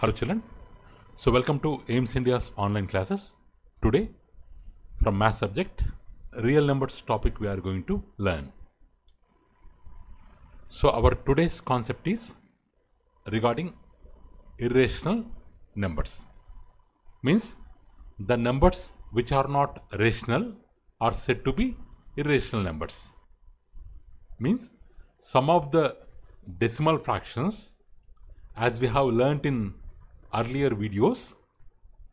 Hello children. So welcome to AIMS India's online classes. Today from math subject real numbers topic we are going to learn. So our today's concept is regarding irrational numbers. Means the numbers which are not rational are said to be irrational numbers. Means some of the decimal fractions as we have learnt in earlier videos,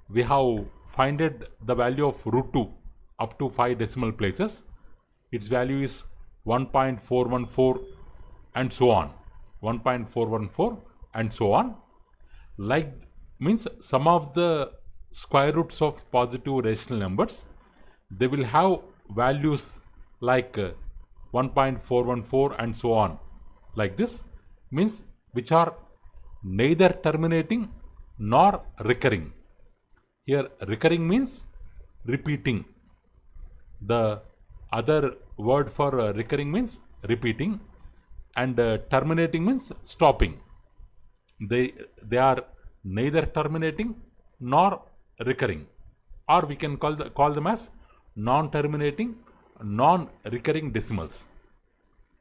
we have finded the value of root 2 up to 5 decimal places. Its value is 1.414 and so on. 1.414 and so on. Like means some of the square roots of positive rational numbers, they will have values like uh, 1.414 and so on like this means which are neither terminating nor recurring. Here recurring means repeating. The other word for uh, recurring means repeating and uh, terminating means stopping. They, they are neither terminating nor recurring or we can call, the, call them as non-terminating, non-recurring decimals.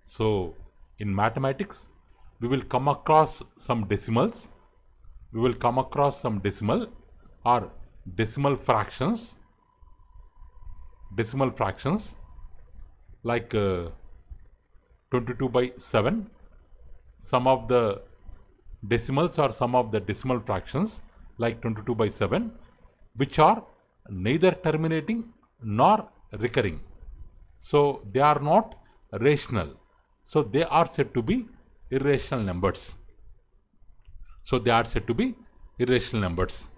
So in mathematics, we will come across some decimals we will come across some decimal or decimal fractions decimal fractions like uh, 22 by 7 some of the decimals or some of the decimal fractions like 22 by 7 which are neither terminating nor recurring so they are not rational so they are said to be irrational numbers so they are said to be irrational numbers.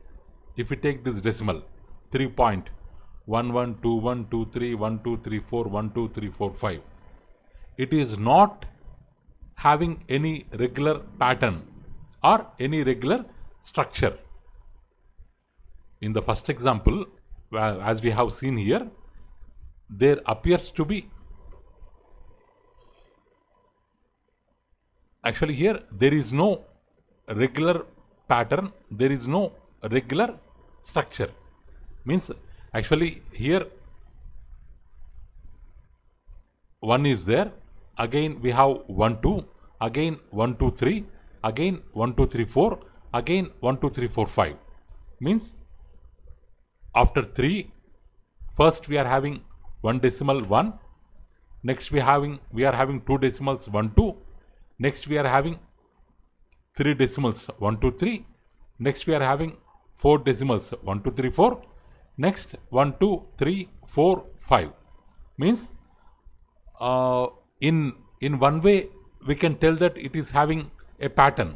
If we take this decimal 3.11212312341234 it is not having any regular pattern or any regular structure. In the first example, as we have seen here, there appears to be actually here there is no regular pattern there is no regular structure means actually here one is there again we have 1 2 again one two three. again one two three four. again one two three four five. means after three, first we are having one decimal 1 next we having we are having two decimals 1 2 next we are having 3 decimals 1, 2, 3. Next we are having 4 decimals 1, 2, 3, 4. Next 1, 2, 3, 4, 5. Means uh, in, in one way we can tell that it is having a pattern.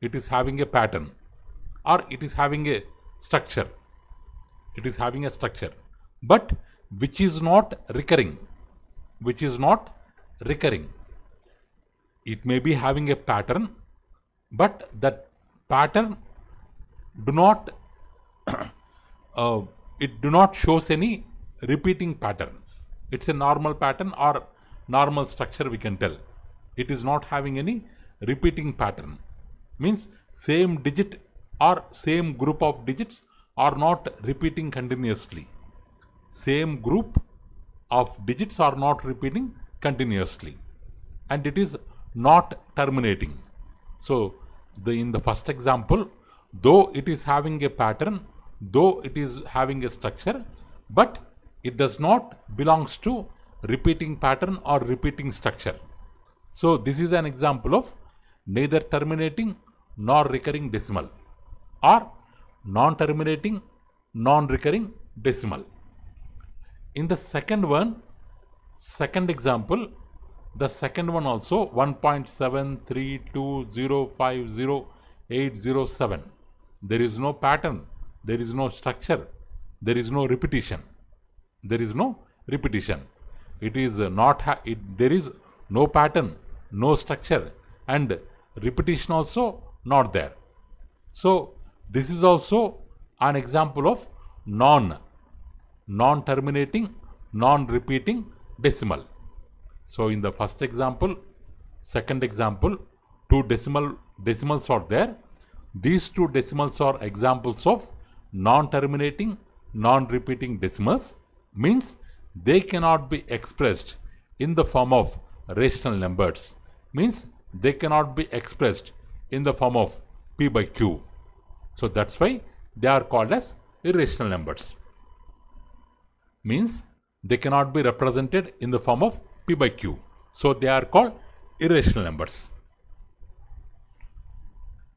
It is having a pattern or it is having a structure. It is having a structure. But which is not recurring. Which is not recurring. It may be having a pattern but that pattern do not uh, it do not shows any repeating pattern it's a normal pattern or normal structure we can tell it is not having any repeating pattern means same digit or same group of digits are not repeating continuously same group of digits are not repeating continuously and it is not terminating so the in the first example though it is having a pattern though it is having a structure but it does not belongs to repeating pattern or repeating structure so this is an example of neither terminating nor recurring decimal or non-terminating non-recurring decimal in the second one second example the second one also 1.73205087. There is no pattern. There is no structure. There is no repetition. There is no repetition. It is not, it, there is no pattern, no structure and repetition also not there. So, this is also an example of non, non-terminating, non-repeating decimal. So in the first example, second example, two decimal decimals are there. These two decimals are examples of non-terminating, non-repeating decimals. Means they cannot be expressed in the form of rational numbers. Means they cannot be expressed in the form of p by q. So that's why they are called as irrational numbers. Means they cannot be represented in the form of by q. So they are called irrational numbers.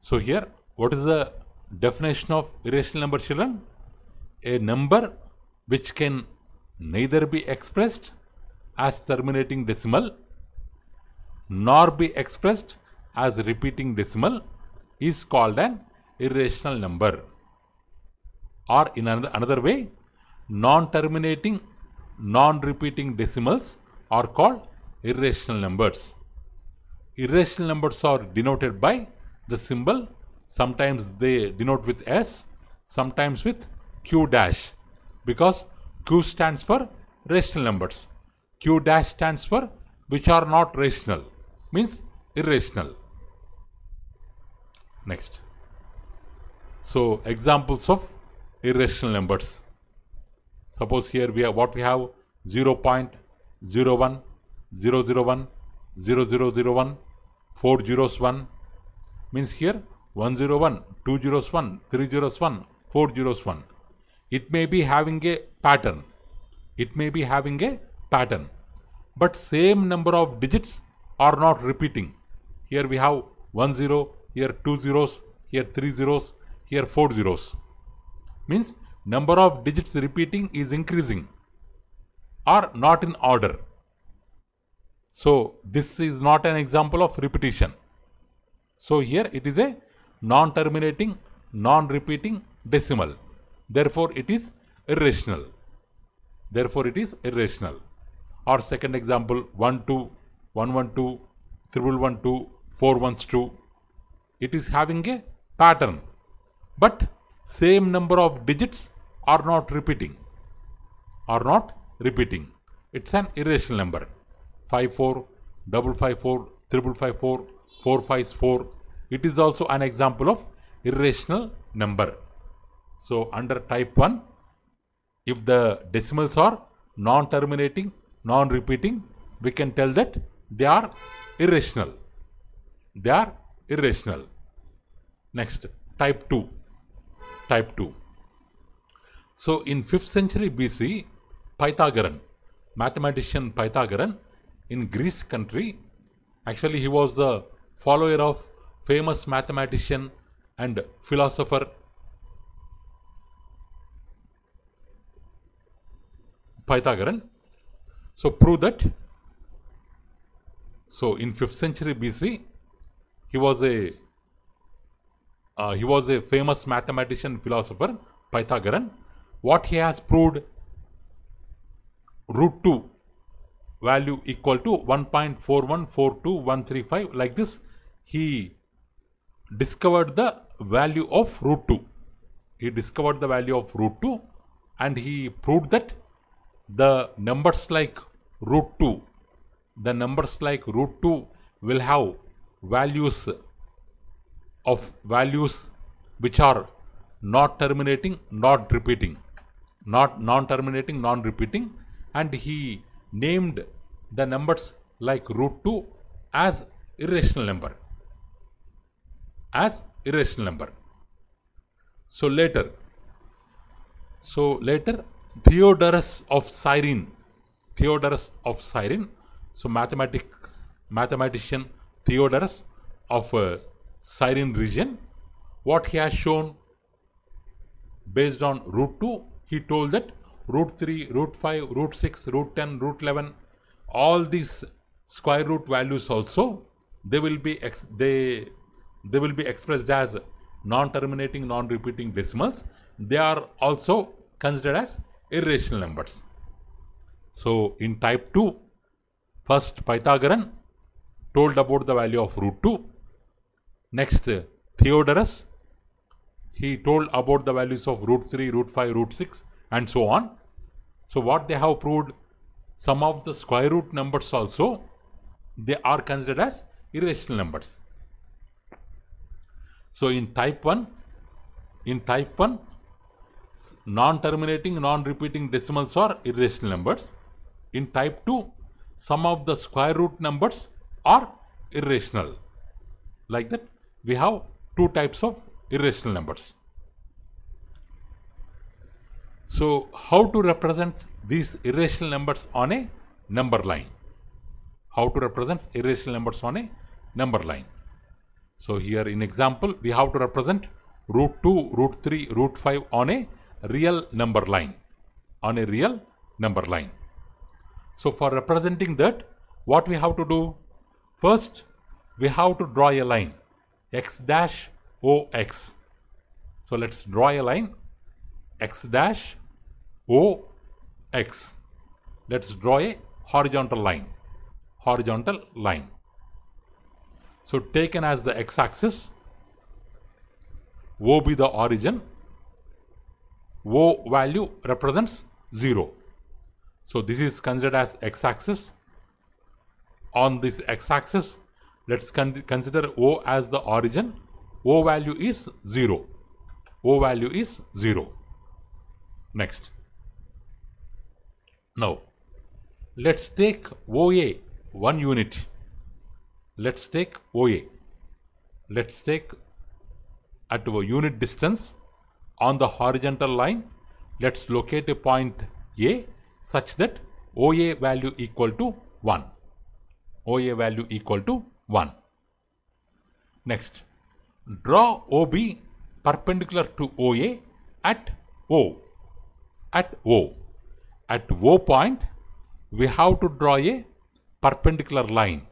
So here, what is the definition of irrational number children? A number which can neither be expressed as terminating decimal nor be expressed as repeating decimal is called an irrational number. Or in another way, non-terminating, non-repeating decimals are called irrational numbers. Irrational numbers are denoted by the symbol. Sometimes they denote with S, sometimes with Q dash because Q stands for rational numbers. Q dash stands for which are not rational, means irrational. Next. So, examples of irrational numbers. Suppose here we have what we have 0 0 1 0 0 1 0 0 1 4 zeros 1 means here 1 0 1 2 zeros 1 3 zeros 1 4 zeros 1 it may be having a pattern it may be having a pattern but same number of digits are not repeating here we have 1 0 here 2 zeros here 3 zeros here 4 zeros means number of digits repeating is increasing are not in order. So this is not an example of repetition. So here it is a non-terminating, non-repeating decimal. Therefore it is irrational. Therefore it is irrational. Our second example 1 2 1 1 2 3, 1 2 4 1 2. It is having a pattern. But same number of digits are not repeating. Are not repeating. It's an irrational number. 54, 554, 554, 454. It is also an example of irrational number. So under type 1, if the decimals are non-terminating, non-repeating, we can tell that they are irrational. They are irrational. Next, type 2. Type 2. So in 5th century BC, Pythagoran, mathematician Pythagorean in Greece country. Actually, he was the follower of famous mathematician and philosopher Pythagorean. So prove that. So in 5th century BC, he was a uh, he was a famous mathematician philosopher Pythagorean. What he has proved root 2 value equal to 1.4142135 like this he discovered the value of root 2 he discovered the value of root 2 and he proved that the numbers like root 2 the numbers like root 2 will have values of values which are not terminating not repeating not non terminating non repeating and he named the numbers like root 2 as irrational number. As irrational number. So later, so later Theodorus of Cyrene, Theodorus of Cyrene, so mathematics, mathematician Theodorus of uh, Cyrene region, what he has shown based on root 2, he told that root 3, root 5, root 6, root 10, root 11, all these square root values also, they will be, they, they will be expressed as non-terminating, non-repeating decimals. They are also considered as irrational numbers. So, in type 2, first Pythagorean told about the value of root 2. Next, Theodorus, he told about the values of root 3, root 5, root 6 and so on. So what they have proved, some of the square root numbers also, they are considered as irrational numbers. So in type 1, in type 1, non-terminating, non-repeating decimals are irrational numbers. In type 2, some of the square root numbers are irrational. Like that, we have two types of irrational numbers. So, how to represent these irrational numbers on a number line? How to represent irrational numbers on a number line? So, here in example, we have to represent root 2, root 3, root 5 on a real number line, on a real number line. So, for representing that, what we have to do? First, we have to draw a line, x dash ox. So, let's draw a line x dash O x. Let's draw a horizontal line. Horizontal line. So taken as the x axis, O be the origin, O value represents 0. So this is considered as x axis. On this x axis, let's con consider O as the origin. O value is 0. O value is 0. Next. Now, let's take OA, one unit. Let's take OA. Let's take at a unit distance on the horizontal line, let's locate a point A such that OA value equal to 1. OA value equal to 1. Next, draw OB perpendicular to OA at O at O. At O point, we have to draw a perpendicular line.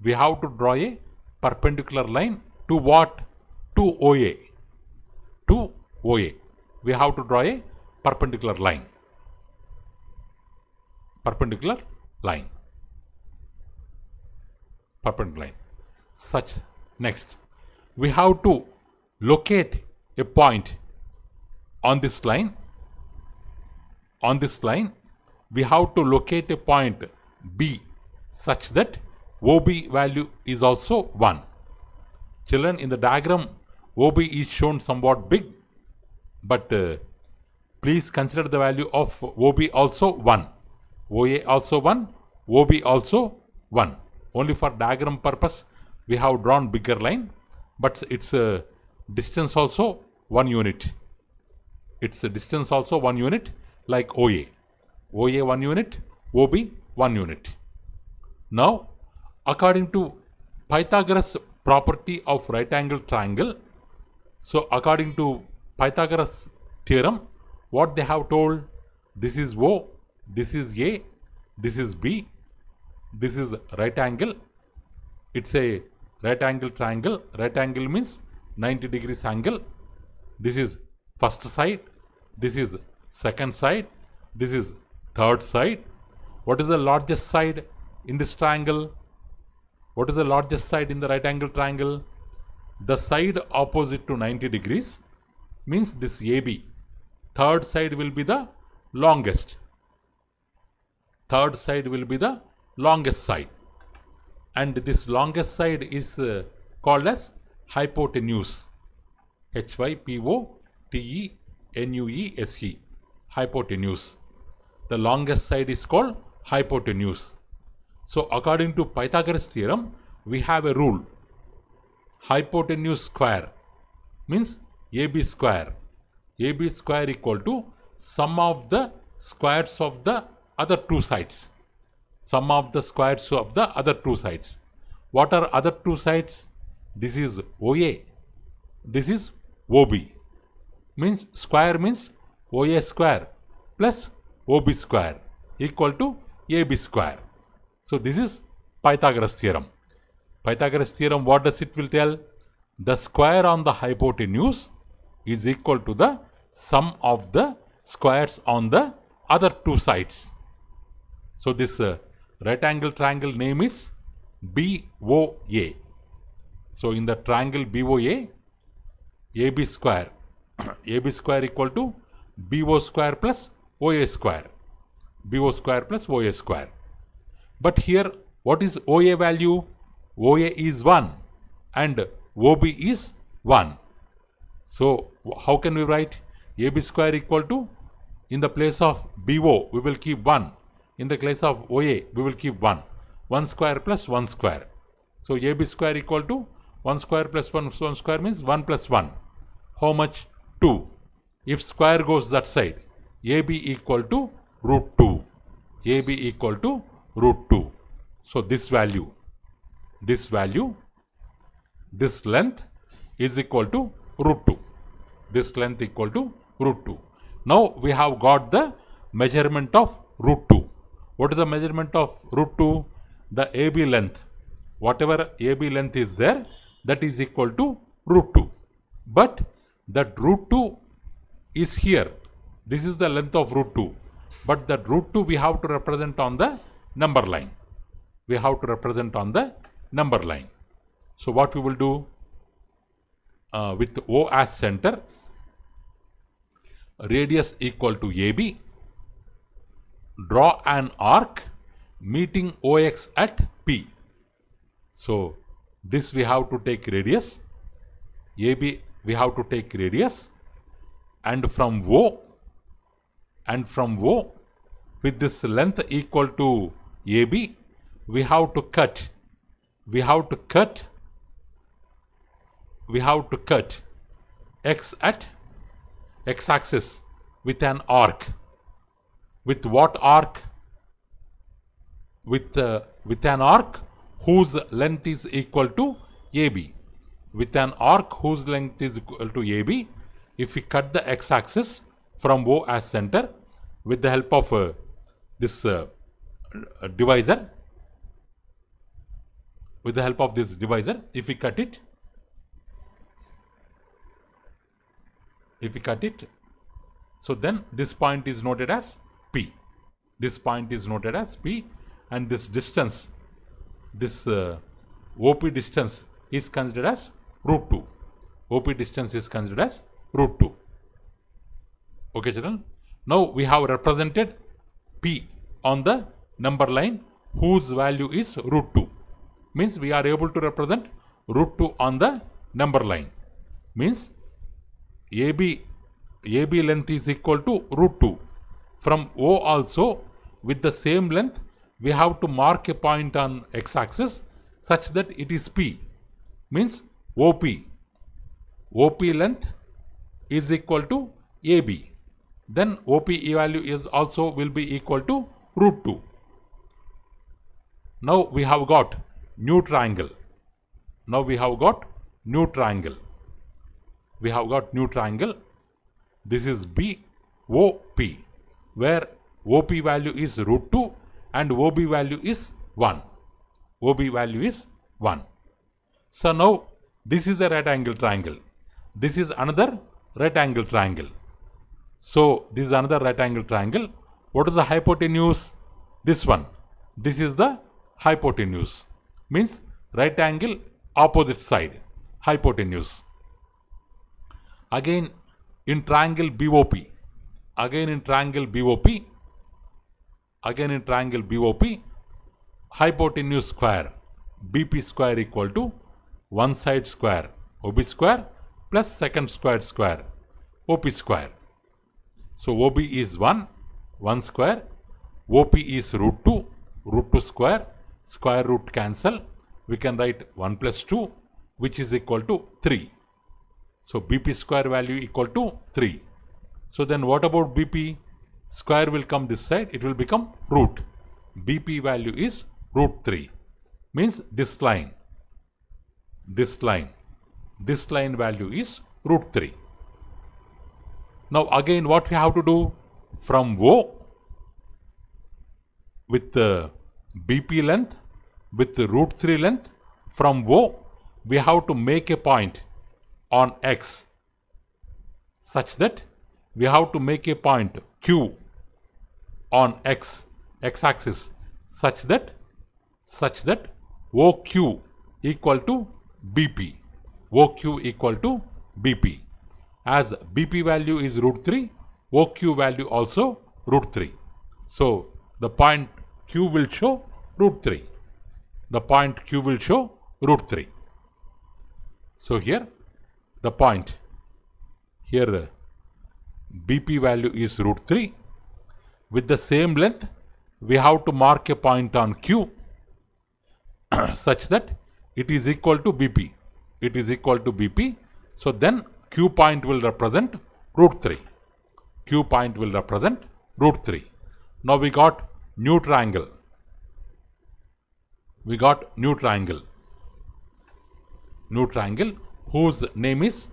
We have to draw a perpendicular line to what? To OA. To OA. We have to draw a perpendicular line. Perpendicular line. Perpendicular line. Such. Next, we have to locate a point on this line on this line, we have to locate a point B such that OB value is also 1. Children, in the diagram, OB is shown somewhat big, but uh, please consider the value of OB also 1. OA also 1, OB also 1. Only for diagram purpose, we have drawn bigger line, but its uh, distance also 1 unit. Its uh, distance also 1 unit like OA. OA 1 unit, OB 1 unit. Now, according to Pythagoras property of right angle triangle, so according to Pythagoras theorem, what they have told, this is O, this is A, this is B, this is right angle. It's a right angle triangle. Right angle means 90 degrees angle. This is first side. This is second side. This is third side. What is the largest side in this triangle? What is the largest side in the right angle triangle? The side opposite to 90 degrees means this AB. Third side will be the longest. Third side will be the longest side. And this longest side is uh, called as hypotenuse. H-Y-P-O-T-E-N-U-E-S-E. -E hypotenuse. The longest side is called hypotenuse. So according to Pythagoras theorem, we have a rule. Hypotenuse square means AB square. AB square equal to sum of the squares of the other two sides. Sum of the squares of the other two sides. What are other two sides? This is OA. This is OB. Means square means OA square plus OB square equal to AB square. So this is Pythagoras theorem. Pythagoras theorem what does it will tell? The square on the hypotenuse is equal to the sum of the squares on the other two sides. So this uh, right angle triangle name is BOA. So in the triangle BOA, AB square, AB square equal to BO square plus OA square. BO square plus OA square. But here, what is OA value? OA is 1 and OB is 1. So, how can we write AB square equal to? In the place of BO, we will keep 1. In the place of OA, we will keep 1. 1 square plus 1 square. So, AB square equal to 1 square plus 1, 1 square means 1 plus 1. How much? 2 if square goes that side, AB equal to root 2. AB equal to root 2. So this value, this value, this length is equal to root 2. This length equal to root 2. Now we have got the measurement of root 2. What is the measurement of root 2? The AB length. Whatever AB length is there, that is equal to root 2. But that root 2 is here. This is the length of root 2. But the root 2 we have to represent on the number line. We have to represent on the number line. So what we will do uh, with O as center, radius equal to AB, draw an arc meeting OX at P. So this we have to take radius, AB we have to take radius and from O and from O with this length equal to AB we have to cut we have to cut we have to cut x at x axis with an arc with what arc with uh, with an arc whose length is equal to AB with an arc whose length is equal to AB if we cut the x-axis from O as center with the help of uh, this uh, divisor, with the help of this divisor, if we cut it, if we cut it, so then this point is noted as P. This point is noted as P and this distance, this uh, OP distance is considered as root 2. OP distance is considered as root 2. Okay, children. Now we have represented P on the number line whose value is root 2. Means we are able to represent root 2 on the number line. Means AB, AB length is equal to root 2. From O also with the same length we have to mark a point on x axis such that it is P. Means OP. OP length is equal to AB. Then OP value is also will be equal to root 2. Now we have got new triangle. Now we have got new triangle. We have got new triangle. This is BOP where OP value is root 2 and OB value is 1. OB value is 1. So now this is a right angle triangle. This is another right angle triangle. So this is another right angle triangle. What is the hypotenuse? This one. This is the hypotenuse. Means right angle opposite side. Hypotenuse. Again in triangle BOP. Again in triangle BOP. Again in triangle BOP. Hypotenuse square. BP square equal to one side square. OB square plus second square square OP square. So OB is 1, 1 square, OP is root 2, root 2 square, square root cancel. We can write 1 plus 2 which is equal to 3. So BP square value equal to 3. So then what about BP? Square will come this side, it will become root. BP value is root 3. Means this line, this line. This line value is root 3. Now again what we have to do from O with the uh, BP length with the root 3 length from O we have to make a point on X such that we have to make a point Q on X X axis such that such that OQ equal to BP OQ equal to BP. As BP value is root 3, OQ value also root 3. So, the point Q will show root 3. The point Q will show root 3. So, here the point, here BP value is root 3. With the same length, we have to mark a point on Q such that it is equal to BP it is equal to BP. So then Q point will represent root 3. Q point will represent root 3. Now we got new triangle. We got new triangle. New triangle whose name is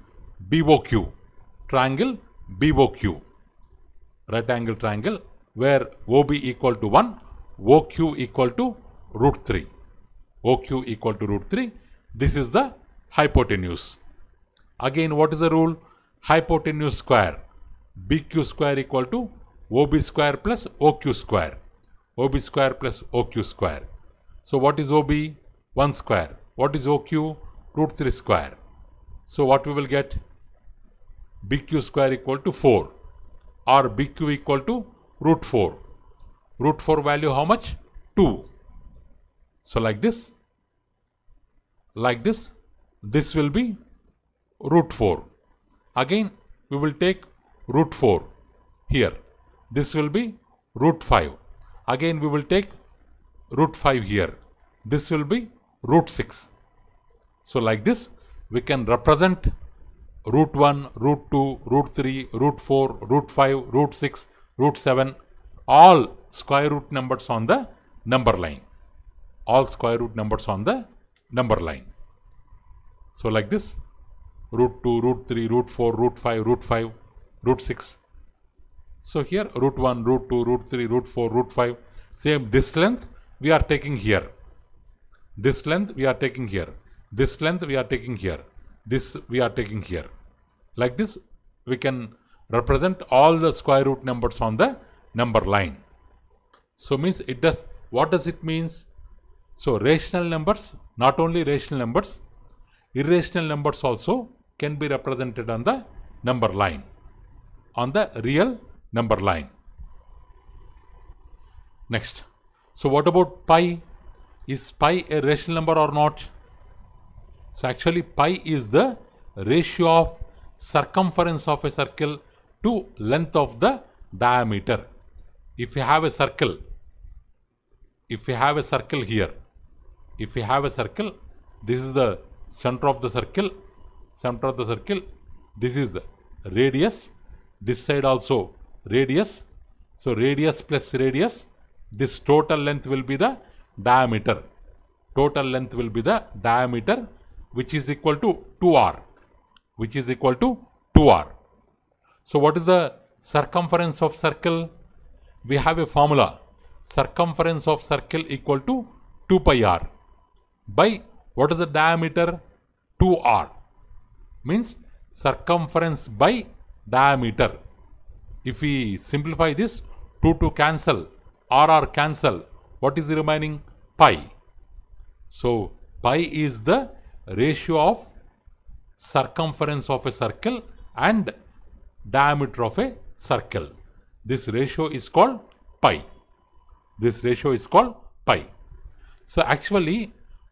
BOQ. Triangle BOQ. Right angle triangle where OB equal to 1, OQ equal to root 3. OQ equal to root 3. This is the hypotenuse. Again, what is the rule? Hypotenuse square. BQ square equal to OB square plus OQ square. OB square plus OQ square. So what is OB? 1 square. What is OQ? Root 3 square. So what we will get? BQ square equal to 4 or BQ equal to root 4. Root 4 value how much? 2. So like this, like this, this will be root 4. Again, we will take root 4 here. This will be root 5. Again, we will take root 5 here. This will be root 6. So, like this, we can represent root 1, root 2, root 3, root 4, root 5, root 6, root 7, all square root numbers on the number line. All square root numbers on the number line. So like this, root 2, root 3, root 4, root 5, root 5, root 6. So here root 1, root 2, root 3, root 4, root 5, same this length we are taking here. This length we are taking here. This length we are taking here. This we are taking here. Like this we can represent all the square root numbers on the number line. So means it does, what does it means? So rational numbers, not only rational numbers, irrational numbers also can be represented on the number line, on the real number line. Next. So what about pi? Is pi a rational number or not? So actually pi is the ratio of circumference of a circle to length of the diameter. If you have a circle, if you have a circle here, if you have a circle, this is the center of the circle, center of the circle, this is radius, this side also radius. So, radius plus radius, this total length will be the diameter. Total length will be the diameter which is equal to 2r, which is equal to 2r. So, what is the circumference of circle? We have a formula circumference of circle equal to 2 pi r by what is the diameter? 2r means circumference by diameter. If we simplify this, 2 to cancel, rr cancel. What is the remaining? Pi. So, pi is the ratio of circumference of a circle and diameter of a circle. This ratio is called pi. This ratio is called pi. So, actually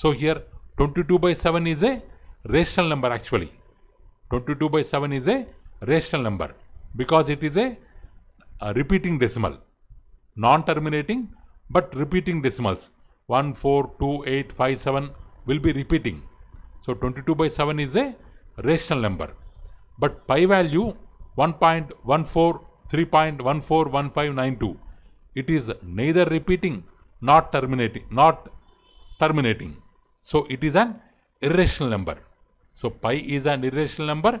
So here 22 by 7 is a rational number actually. 22 by 7 is a rational number because it is a, a repeating decimal. Non-terminating but repeating decimals. 1, 4, 2, 8, 5, 7 will be repeating. So 22 by 7 is a rational number. But pi value 1.14, 3.141592. It is neither repeating nor terminating, not terminating. So it is an irrational number. So pi is an irrational number,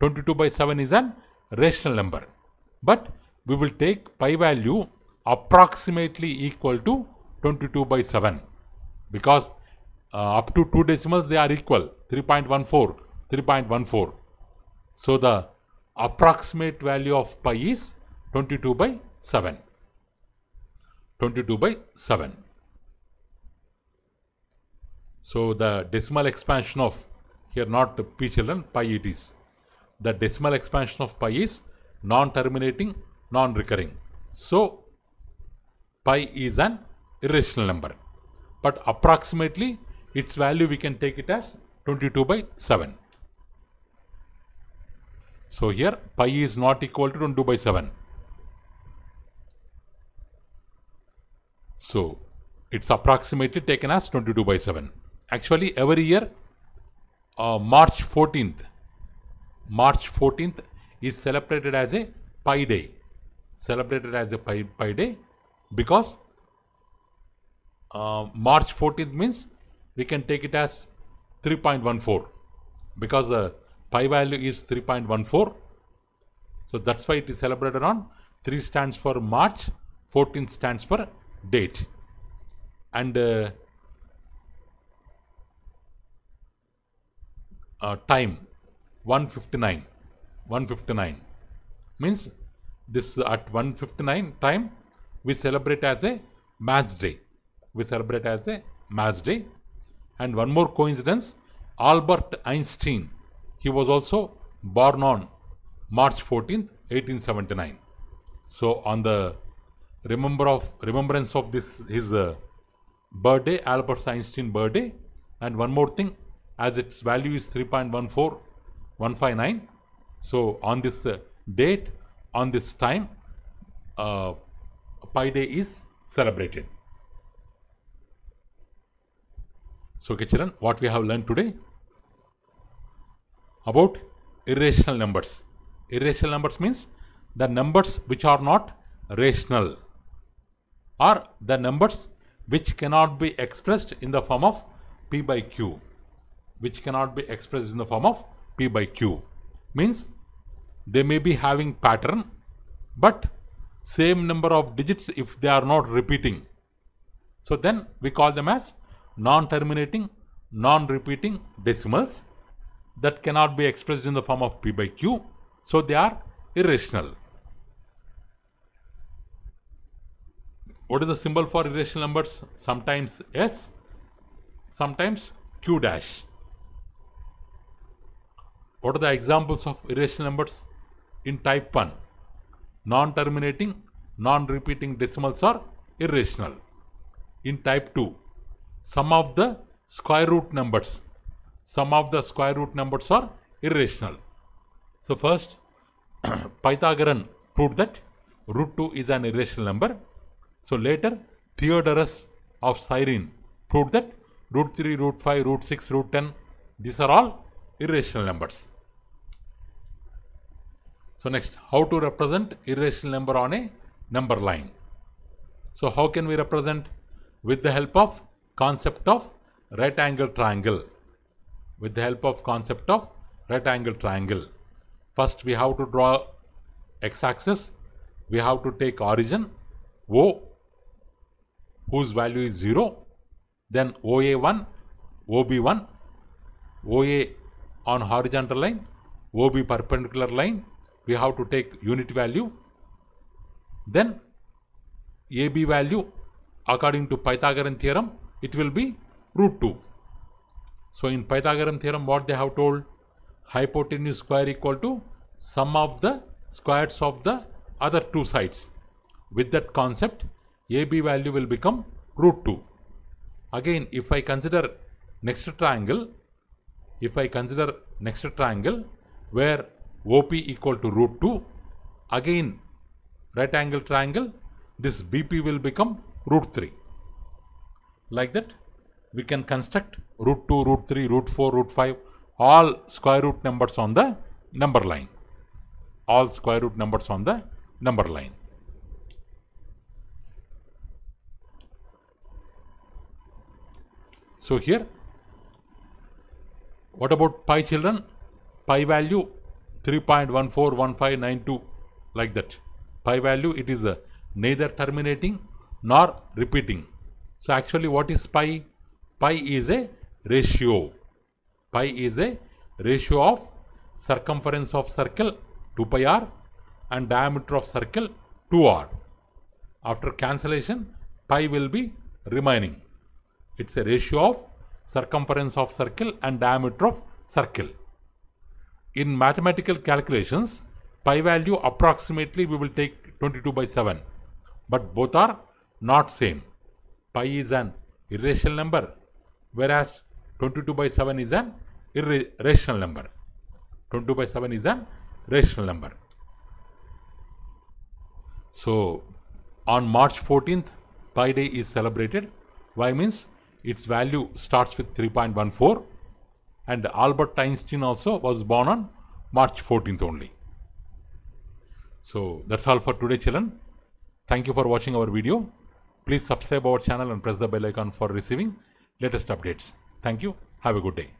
22 by 7 is an rational number. But we will take pi value approximately equal to 22 by 7 because uh, up to two decimals they are equal 3.14, 3.14. So the approximate value of pi is 22 by 7. 22 by 7. So the decimal expansion of here not p children pi it is. The decimal expansion of pi is non-terminating, non-recurring. So pi is an irrational number. But approximately its value we can take it as 22 by 7. So here pi is not equal to 22 by 7. So it's approximately taken as 22 by 7 actually every year uh, March 14th. March 14th is celebrated as a Pi Day. Celebrated as a Pi, Pi Day because uh, March 14th means we can take it as 3.14 because the pi value is 3.14. So that's why it is celebrated on 3 stands for March, 14 stands for date. And uh, uh, time 159 159 means this at 159 time we celebrate as a mass day we celebrate as a mass day and one more coincidence albert einstein he was also born on march 14th 1879 so on the remember of remembrance of this his uh, birthday albert einstein birthday and one more thing as its value is 3.14159. So on this uh, date, on this time, uh, Pi Day is celebrated. So, okay, what we have learned today about irrational numbers. Irrational numbers means the numbers which are not rational or the numbers which cannot be expressed in the form of P by Q which cannot be expressed in the form of P by Q. Means they may be having pattern, but same number of digits if they are not repeating. So then we call them as non-terminating, non-repeating decimals that cannot be expressed in the form of P by Q. So they are irrational. What is the symbol for irrational numbers? Sometimes S, sometimes Q dash. What are the examples of irrational numbers in type 1? Non-terminating, non-repeating decimals are irrational. In type 2, sum of the square root numbers. Sum of the square root numbers are irrational. So first, Pythagorean proved that root 2 is an irrational number. So later, Theodorus of Cyrene proved that root 3, root 5, root 6, root 10, these are all irrational numbers. So next, how to represent irrational number on a number line. So how can we represent? With the help of concept of right angle triangle. With the help of concept of right angle triangle. First we have to draw x-axis. We have to take origin O whose value is 0. Then OA1, OB1, OA on horizontal line, OB perpendicular line, we have to take unit value. Then AB value according to Pythagorean theorem, it will be root 2. So in Pythagorean theorem, what they have told? Hypotenuse square equal to sum of the squares of the other two sides. With that concept, AB value will become root 2. Again, if I consider next triangle, if I consider next triangle where OP equal to root 2, again right angle triangle, this BP will become root 3. Like that, we can construct root 2, root 3, root 4, root 5, all square root numbers on the number line. All square root numbers on the number line. So here what about pi children? Pi value 3.141592 like that. Pi value it is uh, neither terminating nor repeating. So actually what is pi? Pi is a ratio. Pi is a ratio of circumference of circle 2 pi r and diameter of circle 2 r. After cancellation pi will be remaining. It's a ratio of circumference of circle and diameter of circle. In mathematical calculations, pi value approximately we will take 22 by 7. But both are not same. Pi is an irrational number whereas 22 by 7 is an irrational number. 22 by 7 is an rational number. So, on March 14th, Pi Day is celebrated. Why means its value starts with 3.14 and Albert Einstein also was born on March 14th only. So that's all for today children. Thank you for watching our video. Please subscribe our channel and press the bell icon for receiving latest updates. Thank you. Have a good day.